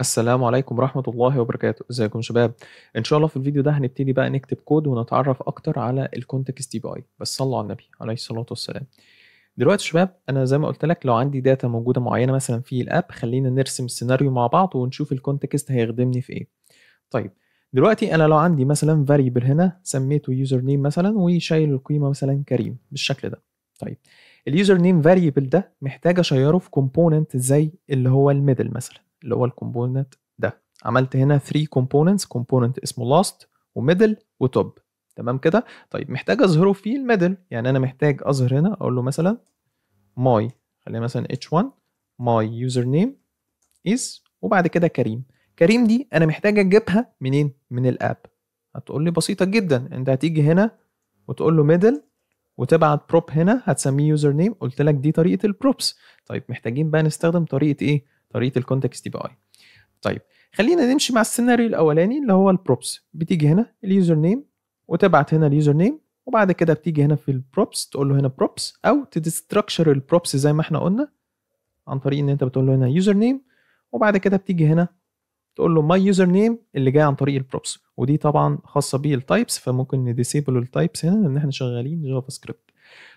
السلام عليكم ورحمة الله وبركاته ازيكم شباب ان شاء الله في الفيديو ده هنبتدي بقى نكتب كود ونتعرف اكتر على الكونتكست دي بي اي بس صلوا على النبي عليه الصلاة والسلام دلوقتي شباب انا زي ما قلت لك لو عندي داتا موجودة معينة مثلا في الاب خلينا نرسم السيناريو مع بعض ونشوف الكونتكست هيخدمني في ايه طيب دلوقتي انا لو عندي مثلا فاريبل هنا سميته يوزر نيم مثلا وشايل القيمة مثلا كريم بالشكل ده طيب اليوزر نيم فاريبل ده محتاج اشيره في كومبوننت زي اللي هو الميدل مثلا اللي هو الكومبوننت ده عملت هنا 3 كومبوننتس كومبوننت اسمه لاست وميدل وتوب تمام كده طيب محتاج اظهره في الميدل يعني انا محتاج اظهر هنا اقول له مثلا ماي خلينا مثلا h1 ماي يوزر نيم is وبعد كده كريم كريم دي انا محتاج اجيبها منين من الاب هتقول لي بسيطه جدا انت هتيجي هنا وتقول له ميدل وتبعت بروب هنا هتسميه يوزر نيم قلت لك دي طريقه البروبس طيب محتاجين بقى نستخدم طريقه ايه طريقه الكونتكست دي باي طيب خلينا نمشي مع السيناريو الاولاني اللي هو البروبس بتيجي هنا اليوزر نيم وتبعت هنا اليوزر نيم وبعد كده بتيجي هنا في البروبس تقول له هنا بروبس او تستراكشر البروبس زي ما احنا قلنا عن طريق ان انت بتقول له هنا يوزر نيم وبعد كده بتيجي هنا تقول له ماي يوزر نيم اللي جاي عن طريق البروبس ودي طبعا خاصه بالتايبس فممكن نديسيبل التايبس هنا لان احنا شغالين جافا سكريبت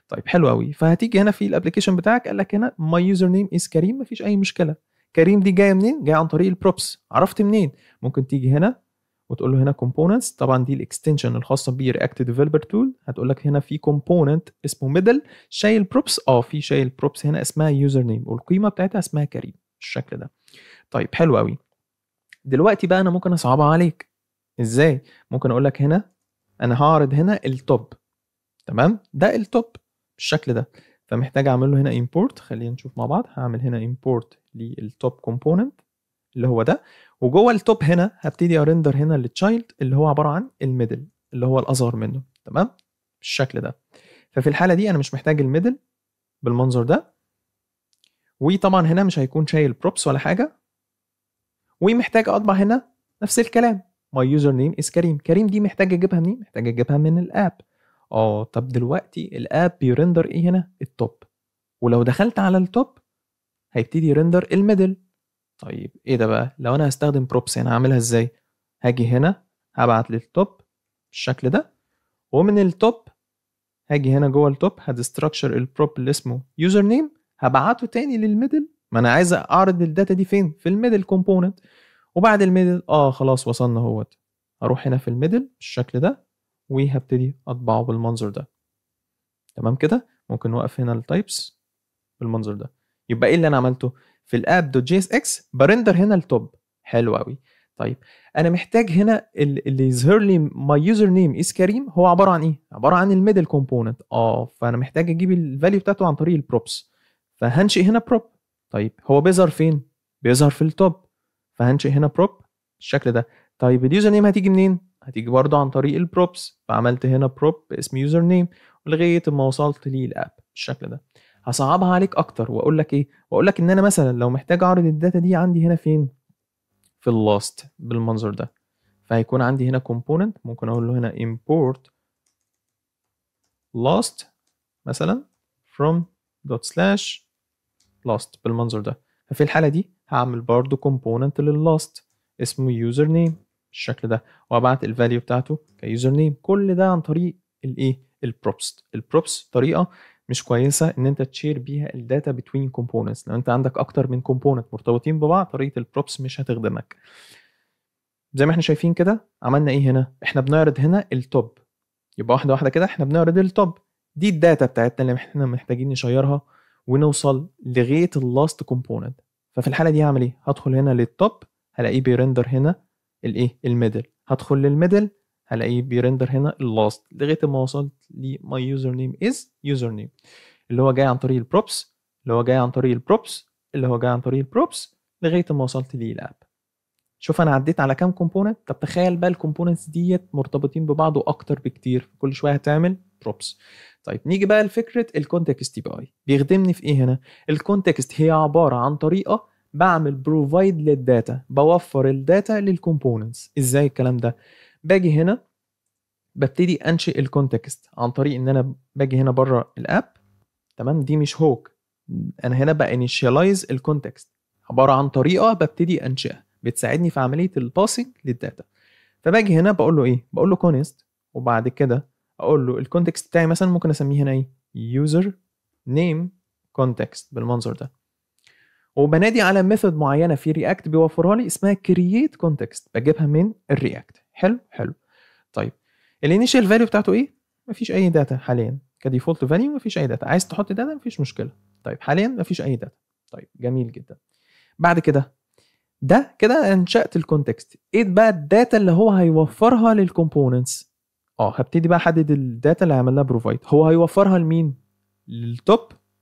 طيب حلو قوي فهتيجي هنا في الابلكيشن بتاعك قال لك هنا ماي يوزر نيم از كريم مفيش اي مشكله كريم دي جايه منين جايه عن طريق البروبس عرفت منين ممكن تيجي هنا وتقول له هنا كومبوننتس طبعا دي الاكستنشن الخاصه برياكت ديفلوبر تول هتقول لك هنا في كومبوننت اسمه ميدل شايل بروبس اه في شايل بروبس هنا اسمها يوزر نيم والقيمه بتاعتها اسمها كريم بالشكل ده طيب حلو قوي دلوقتي بقى انا ممكن اصعبها عليك ازاي ممكن اقول لك هنا انا هعرض هنا التوب تمام ده التوب بالشكل ده فمحتاج اعمل له هنا امبورت خلينا نشوف مع بعض هعمل هنا امبورت للتوب كومبوننت اللي هو ده وجوه التوب هنا هبتدي ارندر هنا للتشايلد اللي هو عباره عن الميدل اللي هو الاصغر منه تمام بالشكل ده ففي الحاله دي انا مش محتاج الميدل بالمنظر ده وطبعا هنا مش هيكون شايل بروبس ولا حاجه ومحتاج اطبع هنا نفس الكلام ماي يوزر نيم از كريم كريم دي محتاج اجيبها منين محتاج اجيبها من الاب اه طب دلوقتي الاب بيرندر ايه هنا التوب ولو دخلت على التوب هيبتدي يرندر الميدل طيب ايه ده بقى لو انا هستخدم بروبس هنا هعملها ازاي هاجي هنا هبعت للتوب بالشكل ده ومن التوب هاجي هنا جوه التوب هدستراكشر البروب اللي اسمه يوزر نيم هبعته تاني للميدل ما انا عايز اعرض الداتا دي فين في الميدل كومبوننت وبعد الميدل اه خلاص وصلنا اهوت هروح هنا في الميدل بالشكل ده وهبتدي اطبعه بالمنظر ده تمام كده ممكن نوقف هنا التايبس بالمنظر ده يبقى ايه اللي انا عملته في الاب دوت جي اس اكس برندر هنا التوب حلو قوي طيب انا محتاج هنا اللي يظهر لي ماي يوزر نيم از كريم هو عباره عن ايه عباره عن الميدل كومبوننت اه فانا محتاج اجيب الفاليو بتاعته عن طريق البروبس فهنشئ هنا بروب طيب هو بيظهر فين بيظهر في التوب فهنشئ هنا بروب بالشكل ده طيب اليوزر نيم هتيجي منين هتيجي برضو عن طريق البروبس فعملت هنا بروب باسم يوزر نيم لغايه ما وصلت للاب بالشكل ده هصعبها عليك اكتر واقول لك ايه واقول لك ان انا مثلا لو محتاج اعرض الداتا دي عندي هنا فين في اللاست بالمنظر ده فهيكون عندي هنا component ممكن اقول له هنا import last مثلا from dot slash last بالمنظر ده ففي الحالة دي هعمل برضو component لللاست اسمه يوزر نيم بالشكل ده وابعت الفاليو بتاعته كيوزر نيم كل ده عن طريق الايه البروبس البروبس طريقه مش كويسه ان انت تشير بيها الداتا بتوين كومبوننتس لو انت عندك اكتر من كومبوننت مرتبطين ببعض طريقه البروبس مش هتخدمك زي ما احنا شايفين كده عملنا ايه هنا احنا بنعرض هنا التوب يبقى واحده واحده كده احنا بنعرض التوب دي الداتا بتاعتنا اللي احنا محتاجين نشيرها ونوصل لغايه اللاست كومبوننت ففي الحاله دي هعمل ايه هدخل هنا للتوب هلاقيه بيرندر هنا الايه الميدل هدخل للميدل هلاقيه بيرندر هنا اللاست لغايه ما وصلت لماي يوزر نيم از يوزر نيم اللي هو جاي عن طريق البروبس اللي هو جاي عن طريق البروبس اللي هو جاي عن طريق البروبس لغايه ما وصلت للاب شوف انا عديت على كام كومبوننت طب تخيل بقى الكومبوننتس ديت مرتبطين ببعض واكتر بكتير كل شويه هتعمل بروبس طيب نيجي بقى لفكره الكونتكست بي اي بيخدمني في ايه هنا الكونتكست هي عباره عن طريقه بعمل بروفايد للداتا بوفر الداتا للكومبوننتس ازاي الكلام ده باجي هنا ببتدي انشئ الكونتكست عن طريق ان انا باجي هنا بره الاب تمام دي مش هوك انا هنا بانيشيالايز الكونتكست عباره عن طريقه ببتدي انشئها بتساعدني في عمليه الباسنج للداتا فباجي هنا بقول له ايه بقول له كونست وبعد كده اقول له الكونتكست بتاعي مثلا ممكن اسميه هنا ايه يوزر نيم كونتكست بالمنظر ده وبنادي على ميثود معينه في رياكت بيوفرها لي اسمها كرييت كونتكست بجيبها من الرياكت حلو حلو طيب الانيشال فاليو بتاعته ايه مفيش اي داتا حاليا كديفولت فاليو مفيش اي داتا عايز تحط داتا مفيش مشكله طيب حاليا مفيش اي داتا طيب جميل جدا بعد كده ده كده انشات الكونتكست ايه بقى الداتا اللي هو هيوفرها للكومبوننتس اه هبتدي بقى احدد الداتا اللي عملناها لها بروفايد هو هيوفرها لمين للتوب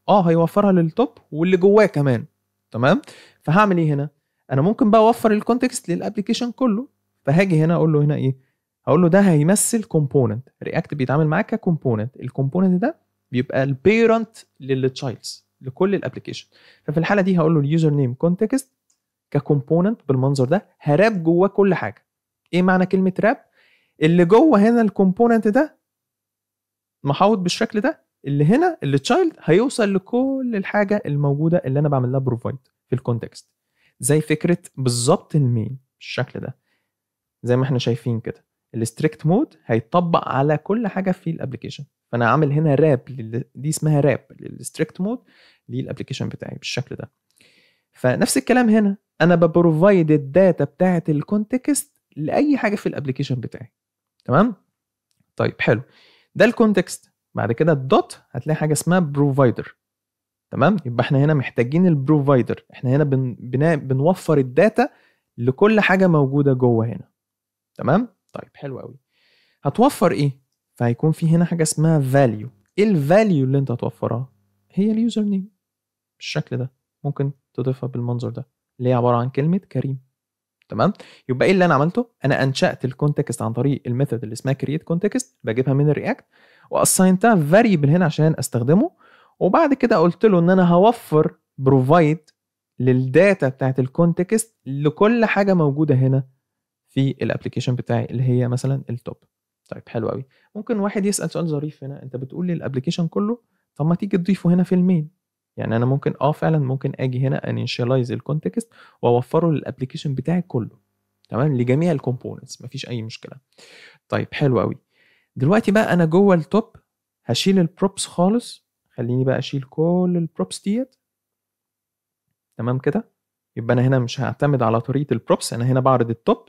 اه هيوفرها للتوب واللي جواه كمان تمام فهعمل ايه هنا انا ممكن بقى اوفر الكونتكست للابلكيشن كله فهاجي هنا اقول له هنا ايه هقول له ده هيمثل كومبوننت رياكت بيتعامل معاك ككومبوننت الكومبوننت ده بيبقى البيرنت للتشايلدز لكل الابلكيشن ففي الحاله دي هقول له اليوزر نيم كونتكست ككومبوننت بالمنظر ده هراب جواه كل حاجه ايه معنى كلمه راب اللي جوه هنا الكومبوننت ده محاوط بالشكل ده اللي هنا اللي تشايلد هيوصل لكل الحاجه الموجوده اللي انا بعمل لها بروفايد في الكونتكست زي فكره بالظبط المين بالشكل ده زي ما احنا شايفين كده الستريكت مود هيطبق على كل حاجه في الابلكيشن فانا عامل هنا راب دي اسمها راب للستريكت مود للابلكيشن بتاعي بالشكل ده فنفس الكلام هنا انا ببروفايد الداتا بتاعه الكونتكست لاي حاجه في الابلكيشن بتاعي تمام طيب حلو ده الكونتكست بعد كده الدوت هتلاقي حاجه اسمها بروفايدر تمام يبقى احنا هنا محتاجين البروفايدر احنا هنا بن... بن... بنوفر الداتا لكل حاجه موجوده جوه هنا تمام طيب حلو قوي هتوفر ايه فهيكون في هنا حاجه اسمها فاليو ايه الفاليو اللي انت هتوفرها هي اليوزر نيم بالشكل ده ممكن تضيفها بالمنظر ده اللي هي عباره عن كلمه كريم تمام يبقى ايه اللي انا عملته انا انشات الكونتكست عن طريق الميثود اللي اسمها كرييت كونتكست بجيبها من الرياكت واساينتها فاريبل هنا عشان استخدمه وبعد كده قلت له ان انا هوفر بروفايد للداتا بتاعت الكونتكست لكل حاجه موجوده هنا في الابلكيشن بتاعي اللي هي مثلا التوب طيب حلو قوي ممكن واحد يسال سؤال ظريف هنا انت بتقول لي الابلكيشن كله طب ما تيجي تضيفه هنا في المين يعني انا ممكن اه فعلا ممكن اجي هنا انيشاليز الكونتكست واوفره للابلكيشن بتاعي كله تمام لجميع الكومبوننتس مفيش اي مشكله طيب حلو قوي دلوقتي بقى انا جوه التوب هشيل البروبس خالص خليني بقى اشيل كل البروبس ديت تمام كده يبقى انا هنا مش هعتمد على طريقه البروبس انا هنا بعرض التوب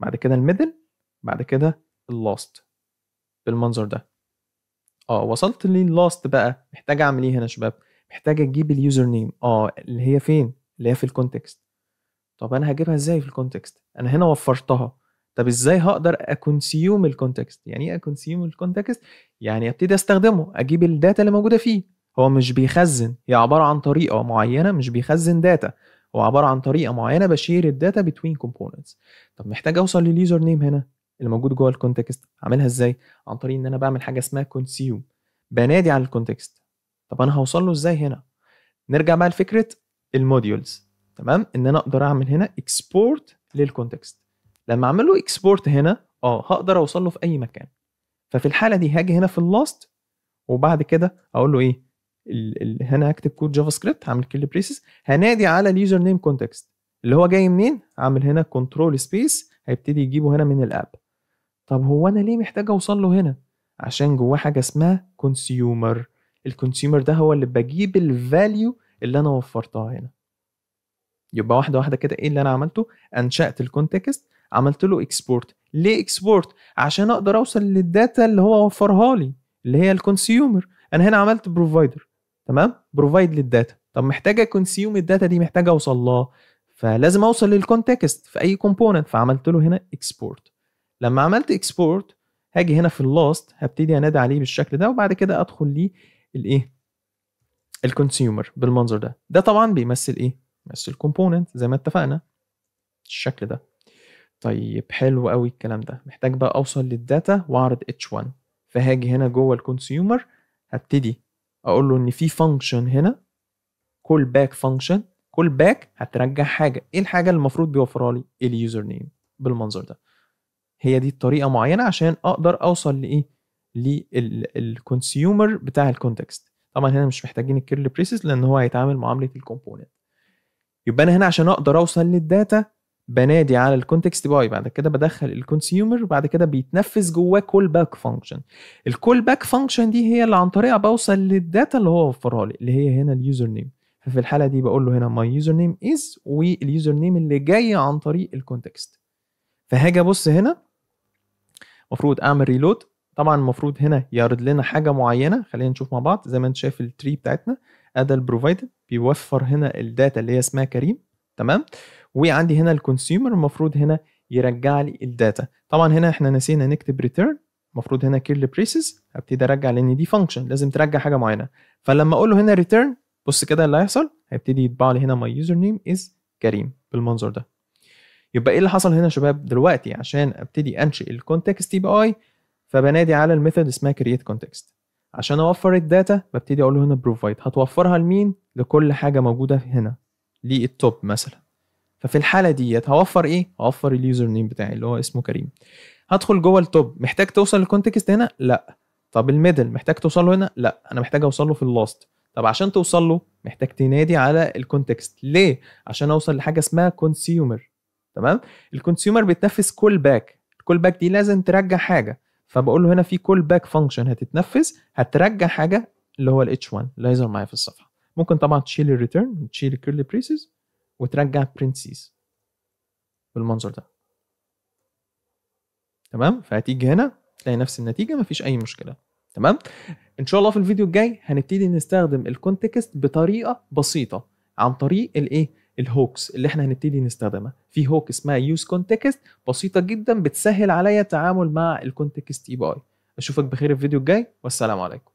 بعد كده الميدل بعد كده اللاست بالمنظر ده اه وصلت لللاست بقى محتاج اعمل ايه هنا يا شباب محتاج اجيب اليوزر نيم اه اللي هي فين اللي هي في الكونتكست طب انا هجيبها ازاي في الكونتكست انا هنا وفرتها طب ازاي هقدر اكونسيوم الكونتكست يعني ايه اكونسيوم الكونتكست يعني ابتدي استخدمه اجيب الداتا اللي موجوده فيه هو مش بيخزن هي عباره عن طريقه معينه مش بيخزن داتا هو عباره عن طريقه معينه بشير الداتا بتوين كومبوننتس طب محتاج اوصل لليوزر نيم هنا اللي موجود جوه الكونتكست اعملها ازاي عن طريق ان انا بعمل حاجه اسمها كونسيوم بنادي على الكونتكست طب انا هوصل له ازاي هنا نرجع بقى لفكره الموديولز تمام ان انا اقدر اعمل هنا اكسبورت للكونتكست لما اعمل له اكسبورت هنا اه هقدر اوصل له في اي مكان ففي الحاله دي هاجي هنا في اللاست وبعد كده اقول له ايه الـ الـ هنا هكتب كود جافا سكريبت هعمل كل بريسز هنادي على اليوزر نيم كونتكست اللي هو جاي منين اعمل هنا كنترول سبيس هيبتدي يجيبه هنا من الاب طب هو انا ليه محتاج اوصل له هنا عشان جواه حاجه اسمها كونسيومر الكونسيومر ده هو اللي بجيب الفاليو اللي انا وفرتها هنا يبقى واحده واحده كده ايه اللي انا عملته انشات الكونتكست عملت له اكسبورت ليه اكسبورت عشان اقدر اوصل للداتا اللي هو وفرها لي اللي هي الكونسيومر انا هنا عملت بروفايدر تمام بروفايد للداتا طب محتاجه كونسيوم الداتا دي محتاجه اوصل لها فلازم اوصل للكونتكست في اي كومبوننت فعملت له هنا اكسبورت لما عملت اكسبورت هاجي هنا في اللاست هبتدي انادي عليه بالشكل ده وبعد كده ادخل لي الايه الكونسيومر بالمنظر ده ده طبعا بيمثل ايه بيمثل كومبوننت زي ما اتفقنا الشكل ده طيب حلو قوي الكلام ده محتاج بقى اوصل للداتا واعرض h1 فهاجي هنا جوه الكونسيومر هبتدي اقول له ان في فانكشن هنا كول باك فانكشن كول باك هترجع حاجه ايه الحاجه اللي المفروض بيوفرها لي اليوزر نيم بالمنظر ده هي دي الطريقه معينه عشان اقدر اوصل لايه للكونسيومر بتاع الكونتكست طبعا هنا مش محتاجين الكيرل بريسز لان هو هيتعامل معامله الكومبوننت يبقى انا هنا عشان اقدر اوصل للداتا بنادي على الكونتكست باي بعد كده بدخل الكونسيومر وبعد كده بيتنفذ جواه كول باك فانكشن الكول باك فانكشن دي هي اللي عن طريقها بوصل للداتا اللي هو وفرها لي اللي هي هنا اليوزر نيم ففي الحاله دي بقول له هنا ماي يوزر نيم از واليوزر نيم اللي جاي عن طريق الكونتكست فهاجي ابص هنا المفروض اعمل ريلود طبعا المفروض هنا يعرض لنا حاجه معينه خلينا نشوف مع بعض زي ما انت شايف التري بتاعتنا ادا البروفايدد بيوفر هنا الداتا اللي هي اسمها كريم تمام وعندي هنا الكونسيومر المفروض هنا يرجع لي الداتا طبعا هنا احنا نسينا نكتب ريتيرن المفروض هنا كيرلي بريسز هبتدي ارجع لان دي فانكشن لازم ترجع حاجه معينه فلما اقول له هنا ريتيرن بص كده اللي هيحصل هيبتدي يطبع لي هنا ماي يوزر نيم از كريم بالمنظر ده يبقى ايه اللي حصل هنا يا شباب دلوقتي عشان ابتدي انشئ الكونتكست تي بي اي فبنادي على الميثود اسمها كرييت كونتكست عشان اوفر الداتا ببتدي اقول له هنا بروفايد هتوفرها لمين لكل حاجه موجوده هنا للتوب مثلا ففي الحاله ديت هوفر ايه هوفر اليوزر نيم بتاعي اللي هو اسمه كريم هدخل جوه التوب محتاج توصل للكونتكست هنا لا طب الميدل محتاج توصل له هنا لا انا محتاج اوصل له في اللاست طب عشان توصل له محتاج تنادي على الكونتكست ليه عشان اوصل لحاجه اسمها كونسيومر تمام الكونسيومر بيتنفس كول باك الكول باك دي لازم ترجع حاجه فبقول له هنا في كول باك فانكشن هتتنفس هترجع حاجه اللي هو الاتش 1 اللي هيظهر معايا في الصفحه ممكن طبعا تشيل الريتيرن تشيل الكيرلي بريسز وترجع برنسيس بالمنظر ده تمام فهتيجي هنا تلاقي نفس النتيجه مفيش اي مشكله تمام ان شاء الله في الفيديو الجاي هنبتدي نستخدم الكونتكست بطريقه بسيطه عن طريق الايه الهوكس اللي احنا هنبتدي نستخدمها في هوك اسمها يوز كونتكست بسيطه جدا بتسهل عليا التعامل مع الكونتكست اي باي اشوفك بخير في الفيديو الجاي والسلام عليكم